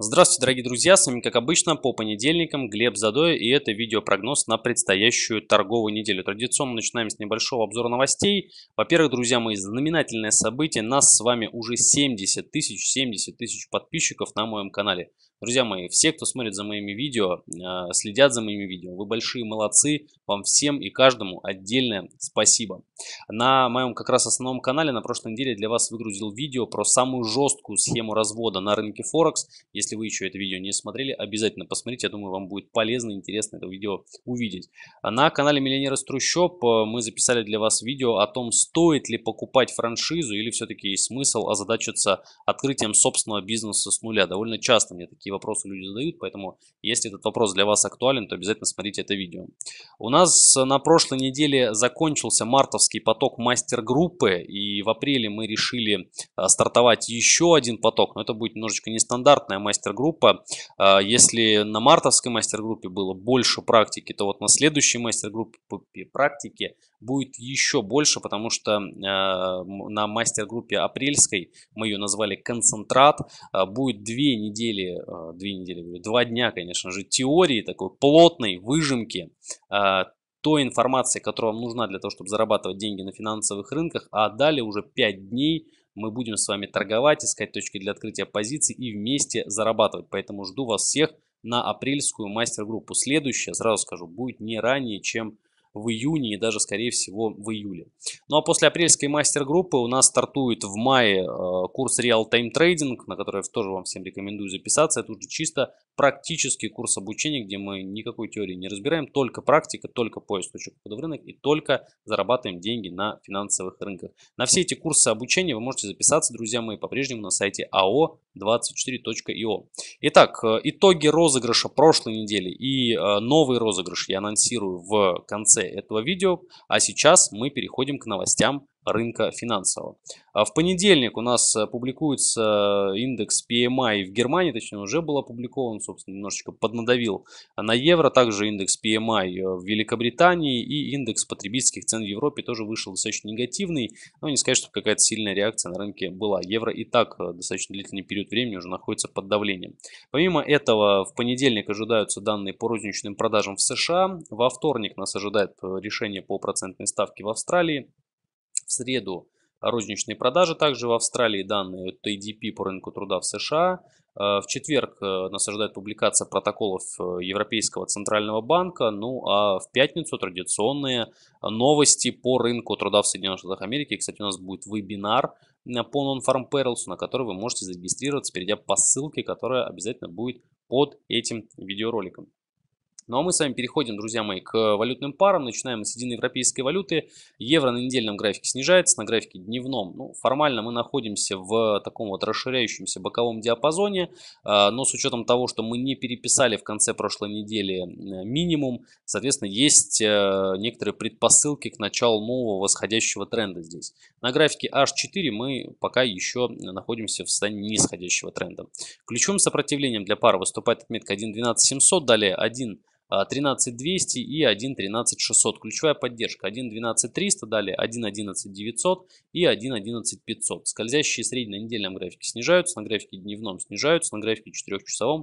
Здравствуйте, дорогие друзья, с вами как обычно по понедельникам Глеб Задоя и это видеопрогноз на предстоящую торговую неделю. Традиционно начинаем с небольшого обзора новостей. Во-первых, друзья мои, знаменательное событие, нас с вами уже 70 тысяч, 70 тысяч подписчиков на моем канале. Друзья мои, все, кто смотрит за моими видео, э, следят за моими видео, вы большие молодцы, вам всем и каждому отдельное спасибо. На моем как раз основном канале на прошлой неделе для вас выгрузил видео про самую жесткую схему развода на рынке Форекс. Если вы еще это видео не смотрели, обязательно посмотрите, я думаю, вам будет полезно и интересно это видео увидеть. На канале Миллионер из трущоб э, мы записали для вас видео о том, стоит ли покупать франшизу или все-таки есть смысл озадачиться открытием собственного бизнеса с нуля. Довольно часто мне такие такие вопросы люди задают, поэтому если этот вопрос для вас актуален, то обязательно смотрите это видео. У нас на прошлой неделе закончился мартовский поток мастер-группы, и в апреле мы решили а, стартовать еще один поток, но это будет немножечко нестандартная мастер-группа. А, если на мартовской мастер-группе было больше практики, то вот на следующей мастер-группе практики будет еще больше, потому что а, на мастер-группе апрельской, мы ее назвали «Концентрат», будет две недели Э, две недели, говорю, два дня, конечно же, теории, такой плотной выжимки э, той информации, которая вам нужна для того, чтобы зарабатывать деньги на финансовых рынках, а далее уже пять дней мы будем с вами торговать, искать точки для открытия позиций и вместе зарабатывать. Поэтому жду вас всех на апрельскую мастер-группу. Следующая, сразу скажу, будет не ранее, чем в июне и даже, скорее всего, в июле. Ну а после апрельской мастер-группы у нас стартует в мае э, курс Real Time Trading, на который я тоже вам всем рекомендую записаться. Это уже чисто практический курс обучения, где мы никакой теории не разбираем, только практика, только поиск точек входа рынок и только зарабатываем деньги на финансовых рынках. На все эти курсы обучения вы можете записаться, друзья мои, по-прежнему на сайте ao24.io. Итак, э, итоги розыгрыша прошлой недели и э, новый розыгрыш я анонсирую в конце этого видео. А сейчас мы переходим к новостям рынка финансового. А в понедельник у нас э, публикуется э, индекс PMI в Германии, точнее уже был опубликован, собственно, немножечко поднадавил на евро. Также индекс PMI э, в Великобритании и индекс потребительских цен в Европе тоже вышел достаточно негативный. Но не сказать, что какая-то сильная реакция на рынке была. Евро и так достаточно длительный период времени уже находится под давлением. Помимо этого, в понедельник ожидаются данные по розничным продажам в США. Во вторник нас ожидает решение по процентной ставке в Австралии. В среду розничные продажи также в Австралии, данные ТДП по рынку труда в США. Э, в четверг э, нас ожидает публикация протоколов э, Европейского центрального банка, ну а в пятницу традиционные новости по рынку труда в Соединенных Штатах Америки. Кстати, у нас будет вебинар по Non-Farm Perils, на который вы можете зарегистрироваться, перейдя по ссылке, которая обязательно будет под этим видеороликом. Ну а мы с вами переходим, друзья мои, к валютным парам. Начинаем с единой европейской валюты. Евро на недельном графике снижается, на графике дневном. Ну, формально мы находимся в таком вот расширяющемся боковом диапазоне, а, но с учетом того, что мы не переписали в конце прошлой недели минимум, соответственно, есть э, некоторые предпосылки к началу нового восходящего тренда здесь. На графике H4 мы пока еще находимся в состоянии нисходящего тренда. Ключевым сопротивлением для пары выступает отметка 1.12700, далее 1 13200 а, и 1.13600. Ключевая поддержка 1.12300, далее 1.11900 и 1.11500. Скользящие средние на недельном графике снижаются, на графике дневном снижаются, на графике четырехчасовом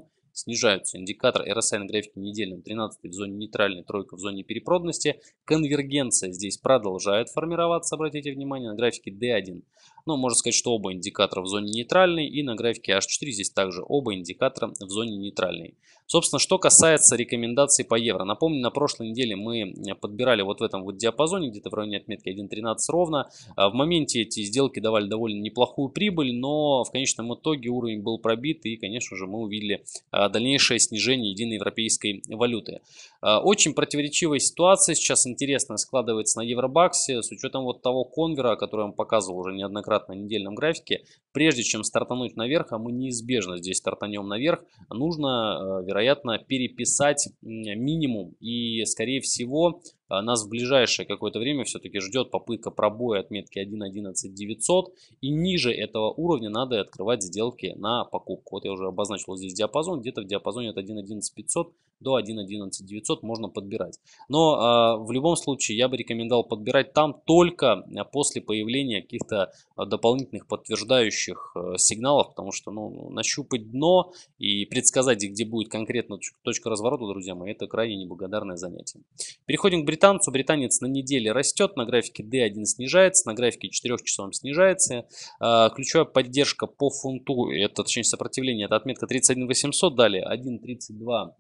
часовом снижаются. Индикатор RSI на графике недельном 13 в зоне нейтральной, тройка в зоне перепроданности. Конвергенция здесь продолжает формироваться, обратите внимание, на графике D1. Но ну, можно сказать, что оба индикатора в зоне нейтральной и на графике H4 здесь также оба индикатора в зоне нейтральной. Собственно, что касается рекомендаций по евро. Напомню, на прошлой неделе мы э, подбирали вот в этом вот диапазоне, где-то в районе отметки 1.13 ровно. Э, в моменте эти сделки давали довольно неплохую прибыль, но в конечном итоге уровень был пробит и, конечно же, мы увидели э, дальнейшее снижение единой европейской валюты. Э, очень противоречивая ситуация сейчас интересно складывается на Евробаксе с учетом вот того конвера, который я вам показывал уже неоднократно на недельном графике. Прежде чем стартануть наверх, а мы неизбежно здесь стартанем наверх, нужно, э, вероятно, переписать минимум и, скорее всего, а нас в ближайшее какое-то время все-таки ждет попытка пробоя отметки 1.11900 и ниже этого уровня надо открывать сделки на покупку. Вот я уже обозначил здесь диапазон, где-то в диапазоне от 1.11500 до 1.11900 можно подбирать. Но э, в любом случае я бы рекомендовал подбирать там только а, после появления каких-то дополнительных подтверждающих э, сигналов, потому что ну, нащупать дно и предсказать, где будет конкретно точка разворота, друзья мои, это крайне неблагодарное занятие. Переходим к Британцу, Британец на неделе растет, на графике D1 снижается, на графике 4 часовом снижается. А, ключевая поддержка по фунту, это точнее сопротивление, это отметка 31 800, далее 132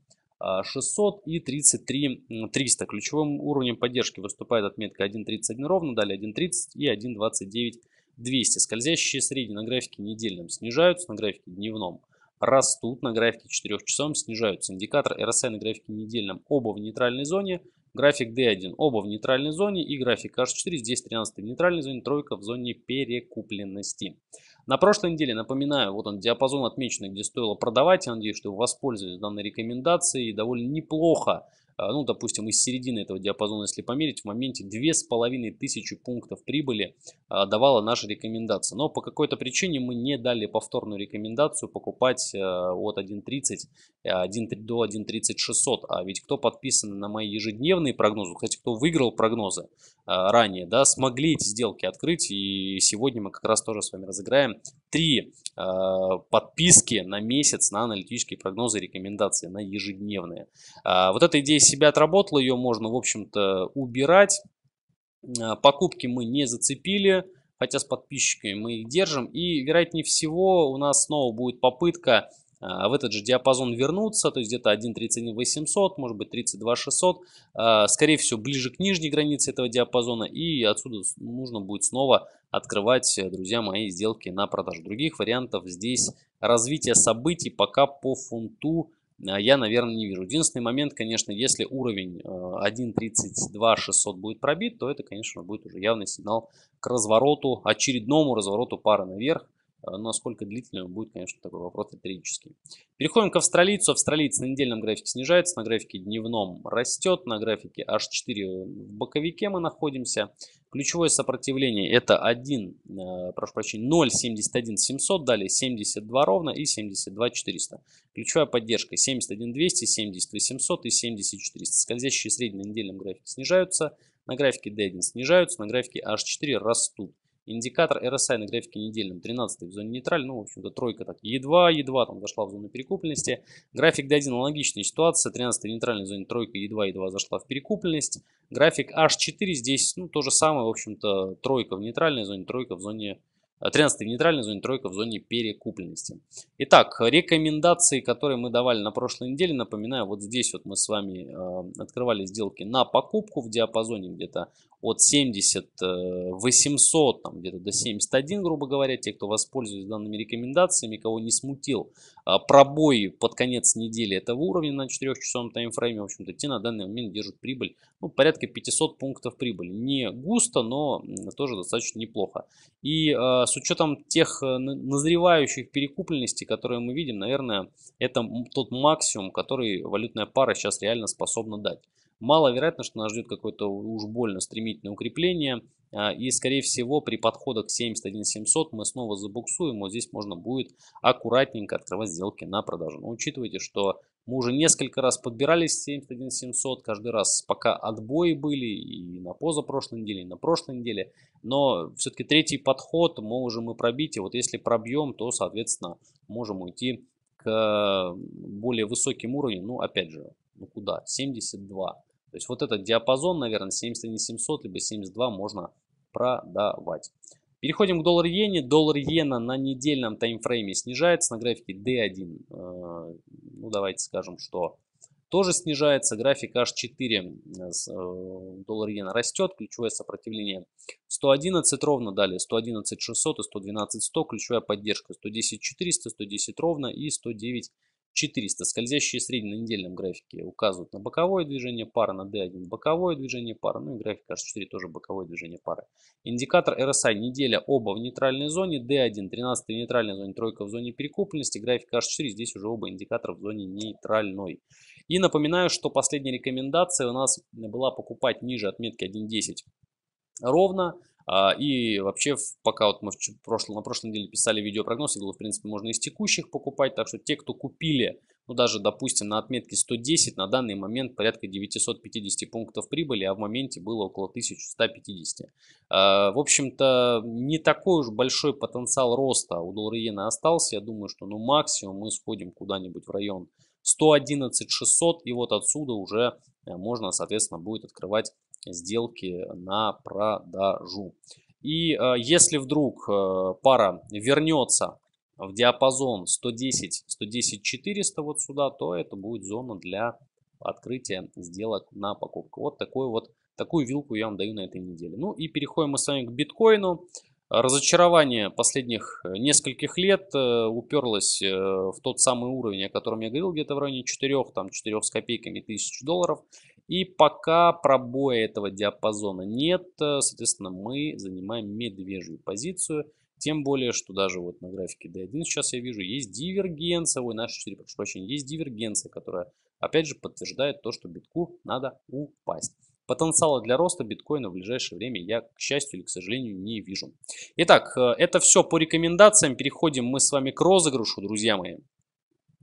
600 и 33 300. Ключевым уровнем поддержки выступает отметка 1.31 ровно, далее 1.30 и 1.29 200. Скользящие средние на графике недельном снижаются, на графике дневном растут, на графике 4 часов снижаются. Индикатор RSI на графике недельном оба в нейтральной зоне. График D1 оба в нейтральной зоне и график H4 здесь 13 в нейтральной зоне, тройка в зоне перекупленности. На прошлой неделе, напоминаю, вот он диапазон отмеченный, где стоило продавать. Я надеюсь, что вы воспользовались данной рекомендацией довольно неплохо а, ну, допустим, из середины этого диапазона, если померить, в моменте 2500 пунктов прибыли а, давала наша рекомендация. Но по какой-то причине мы не дали повторную рекомендацию покупать э, от 1.30 э, до 1.3600. А ведь кто подписан на мои ежедневные прогнозы, кстати, кто выиграл прогнозы э, ранее, да, смогли эти сделки открыть. И сегодня мы как раз тоже с вами разыграем три э, подписки на месяц на аналитические прогнозы, рекомендации, на ежедневные. Э, вот эта идея себя отработала, ее можно, в общем-то, убирать. Э, покупки мы не зацепили, хотя с подписчиками мы их держим. И, вероятнее всего, у нас снова будет попытка а в этот же диапазон вернуться, то есть где-то 1.31800, может быть 32.600, а, скорее всего ближе к нижней границе этого диапазона и отсюда нужно будет снова открывать, э, друзья мои, сделки на продажу. Других вариантов здесь развития событий пока по фунту э, я, наверное, не вижу. Единственный момент, конечно, если уровень 1.32.600 э, будет пробит, то это, конечно, будет уже явный сигнал к развороту, очередному развороту пары наверх. Э, насколько длительным будет, конечно, такой вопрос риторический. Переходим к австралийцу. Австралиец на недельном графике снижается, на графике дневном растет, на графике H4 в боковике мы находимся. Ключевое сопротивление это 1, э, прошу прощения, 0,71 700, далее 72 ровно и 72 400. Ключевая поддержка 71 200, 72 700 и 70 400. Скользящие средние на недельном графике снижаются, на графике D1 снижаются, на графике H4 растут. Индикатор RSI на графике недельном 13 в зоне нейтраль, ну, в общем-то, тройка так едва-едва там зашла в зону перекупленности. График D1 аналогичная ситуация, 13 в нейтральной зоне тройка едва-едва зашла в перекупленность. График H4 здесь, ну, то же самое, в общем-то, тройка в нейтральной зоне, тройка в зоне 13 э, в нейтральной зоне, тройка в зоне перекупленности. Итак, рекомендации, которые мы давали на прошлой неделе, напоминаю, вот здесь вот мы с вами э, открывали сделки на покупку в диапазоне где-то от 70 800 э, там где-то до 71 грубо говоря те кто воспользуется данными рекомендациями кого не смутил а, пробой под конец недели этого уровня на 4 часовом таймфрейме в общем-то те на данный момент держат прибыль ну, порядка 500 пунктов прибыли не густо но тоже достаточно неплохо и э, с учетом тех э, назревающих перекупленностей которые мы видим наверное это тот максимум который валютная пара сейчас реально способна дать маловероятно, что нас ждет какое-то уж больно стремительное укрепление. А, и, скорее всего, при подходах к 71700 мы снова забуксуем. Вот здесь можно будет аккуратненько открывать сделки на продажу. Но учитывайте, что мы уже несколько раз подбирались к 71700, каждый раз пока отбои были и на позапрошлой неделе, и на прошлой неделе. Но все-таки третий подход мы уже мы пробить. И вот если пробьем, то, соответственно, можем уйти к более высоким уровням. Ну, опять же, ну куда? 72. То есть вот этот диапазон, наверное, 71 700, либо 72 можно продавать. Переходим к доллар иене. Доллар иена на недельном таймфрейме снижается на графике D1. Э, ну, давайте скажем, что тоже снижается. График H4 э, э, доллар иена растет. Ключевое сопротивление 111 ровно, далее 111 600 и 112 100. Ключевая поддержка 110 400, 110 ровно и 109 400. Скользящие средние на недельном графике указывают на боковое движение пары, на D1 боковое движение пары, ну и график H4 тоже боковое движение пары. Индикатор RSI неделя оба в нейтральной зоне, D1 13 в нейтральной зоне, тройка в зоне перекупленности, график H4 здесь уже оба индикатора в зоне нейтральной. И напоминаю, что последняя рекомендация у нас была покупать ниже отметки 1.10 ровно, а, и вообще, пока вот мы прошлом, на прошлой неделе писали видеопрогноз, я говорил, в принципе, можно из текущих покупать. Так что те, кто купили, ну даже, допустим, на отметке 110, на данный момент порядка 950 пунктов прибыли, а в моменте было около 1150. А, в общем-то, не такой уж большой потенциал роста у доллара иена остался. Я думаю, что ну максимум мы сходим куда-нибудь в район 111 600, и вот отсюда уже э, можно, соответственно, будет открывать сделки на продажу. И э, если вдруг э, пара вернется в диапазон 110-110-400 вот сюда, то это будет зона для открытия сделок на покупку. Вот такой вот такую вилку я вам даю на этой неделе. Ну и переходим мы с вами к биткоину. Разочарование последних э, нескольких лет уперлось в тот самый уровень, о котором я говорил, где-то в районе 4, там 4 с копейками тысяч долларов. И пока пробоя этого диапазона нет, э, соответственно, мы занимаем медвежью позицию. Тем более, что даже вот на графике D1 сейчас я вижу, есть дивергенция, ой, наши 4, прошу прощения, есть дивергенция, которая, опять же, подтверждает то, что битку надо упасть. Потенциала для роста биткоина в ближайшее время я, к счастью или к сожалению, не вижу. Итак, э, это все по рекомендациям. Переходим мы с вами к розыгрышу, друзья мои.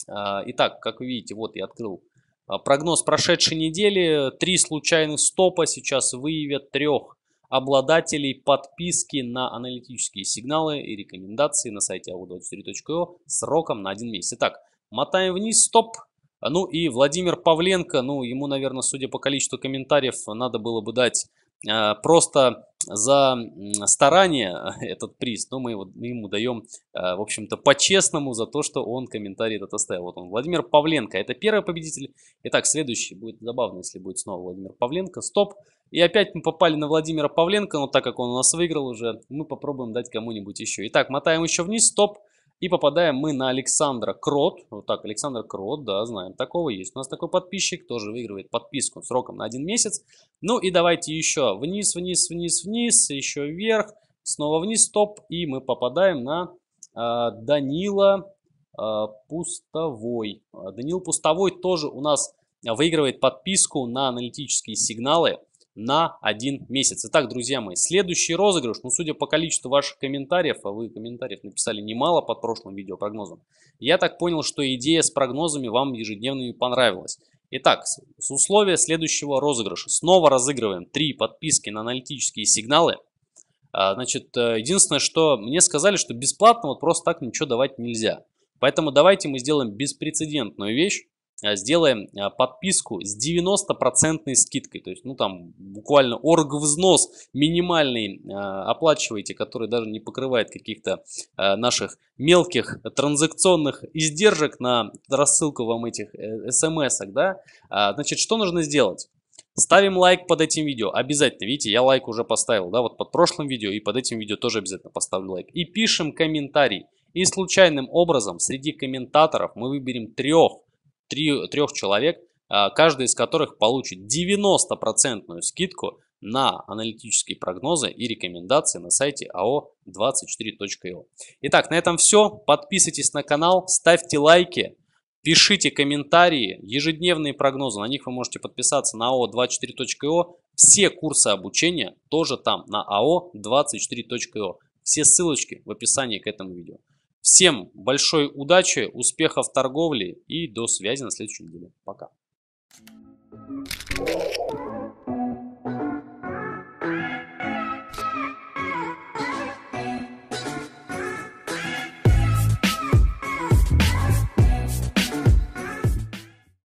А, итак, как вы видите, вот я открыл а, прогноз прошедшей недели. Три случайных стопа сейчас выявят трех обладателей подписки на аналитические сигналы и рекомендации на сайте au24.io сроком на один месяц. Итак, мотаем вниз, стоп. А, ну и Владимир Павленко, ну ему, наверное, судя по количеству комментариев, надо было бы дать а, просто за старание этот приз, но ну, мы, его, мы ему даем, а, в общем-то, по-честному за то, что он комментарий этот оставил. Вот он, Владимир Павленко, это первый победитель. Итак, следующий будет забавно, если будет снова Владимир Павленко. Стоп. И опять мы попали на Владимира Павленко, но так как он у нас выиграл уже, мы попробуем дать кому-нибудь еще. Итак, мотаем еще вниз, стоп. Стоп. И попадаем мы на Александра Крот. Вот так, Александр Крот, да, знаем, такого есть. У нас такой подписчик, тоже выигрывает подписку сроком на один месяц. Ну и давайте еще вниз, вниз, вниз, вниз, еще вверх, снова вниз, стоп. И мы попадаем на э, Данила э, Пустовой. А, Данил Пустовой тоже у нас выигрывает подписку на аналитические сигналы на один месяц. Итак, друзья мои, следующий розыгрыш, ну, судя по количеству ваших комментариев, а вы комментариев написали немало под прошлым видео-прогнозом. я так понял, что идея с прогнозами вам ежедневными понравилась. Итак, с условия следующего розыгрыша. Снова разыгрываем три подписки на аналитические сигналы. А, значит, э, единственное, что мне сказали, что бесплатно вот просто так ничего давать нельзя. Поэтому давайте мы сделаем беспрецедентную вещь. Э, сделаем э, подписку с 90% скидкой. То есть, ну там буквально орг взнос минимальный э, оплачиваете, который даже не покрывает каких-то наших мелких транзакционных издержек на рассылку вам этих смс да? А, значит, что нужно сделать? Ставим лайк под этим видео, обязательно, видите, я лайк уже поставил, да, вот под прошлым видео и под этим видео тоже обязательно поставлю лайк. И пишем комментарий. И случайным образом среди комментаторов мы выберем трех 3, 3 человек, а, каждый из которых получит 90% скидку на аналитические прогнозы и рекомендации на сайте ao24.io. А Итак, на этом все. Подписывайтесь на канал, ставьте лайки, пишите комментарии, ежедневные прогнозы. На них вы можете подписаться на ao24.io. А все курсы обучения тоже там на ao24.io. Все ссылочки в описании к этому видео. Всем большой удачи, успехов в торговле и до связи на следующей неделе. Пока.